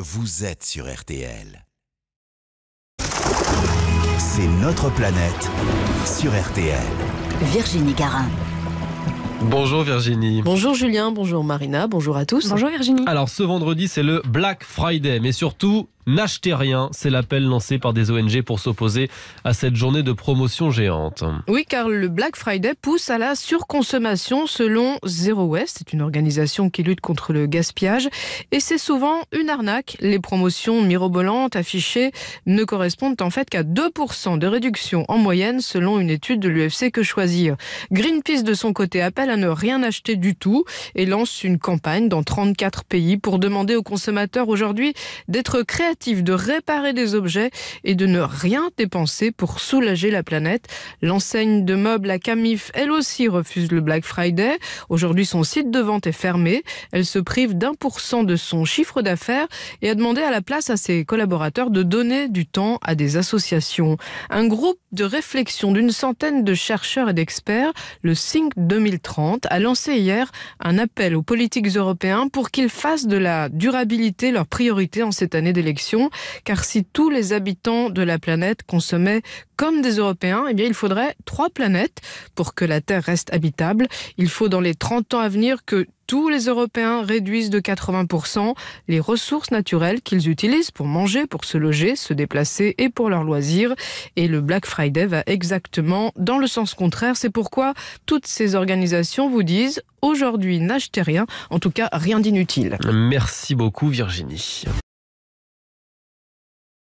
Vous êtes sur RTL. C'est notre planète sur RTL. Virginie Garin. Bonjour Virginie. Bonjour Julien, bonjour Marina, bonjour à tous. Bonjour Virginie. Alors ce vendredi c'est le Black Friday, mais surtout N'achetez rien, c'est l'appel lancé par des ONG pour s'opposer à cette journée de promotion géante. Oui, car le Black Friday pousse à la surconsommation selon Zero Waste. C'est une organisation qui lutte contre le gaspillage et c'est souvent une arnaque. Les promotions mirobolantes affichées ne correspondent en fait qu'à 2% de réduction en moyenne selon une étude de l'UFC Que Choisir. Greenpeace de son côté appelle à ne rien acheter du tout et lance une campagne dans 34 pays pour demander aux consommateurs aujourd'hui d'être créatifs de réparer des objets et de ne rien dépenser pour soulager la planète. L'enseigne de meubles à Camif, elle aussi, refuse le Black Friday. Aujourd'hui, son site de vente est fermé. Elle se prive d'un pour cent de son chiffre d'affaires et a demandé à la place à ses collaborateurs de donner du temps à des associations. Un groupe de réflexion d'une centaine de chercheurs et d'experts, le SINC 2030 a lancé hier un appel aux politiques européens pour qu'ils fassent de la durabilité leur priorité en cette année d'élection, car si tous les habitants de la planète consommaient comme des Européens, eh bien il faudrait trois planètes pour que la Terre reste habitable. Il faut dans les 30 ans à venir que tous les Européens réduisent de 80% les ressources naturelles qu'ils utilisent pour manger, pour se loger, se déplacer et pour leurs loisirs. Et le Black Friday va exactement dans le sens contraire. C'est pourquoi toutes ces organisations vous disent aujourd'hui n'achetez rien, en tout cas rien d'inutile. Merci beaucoup Virginie.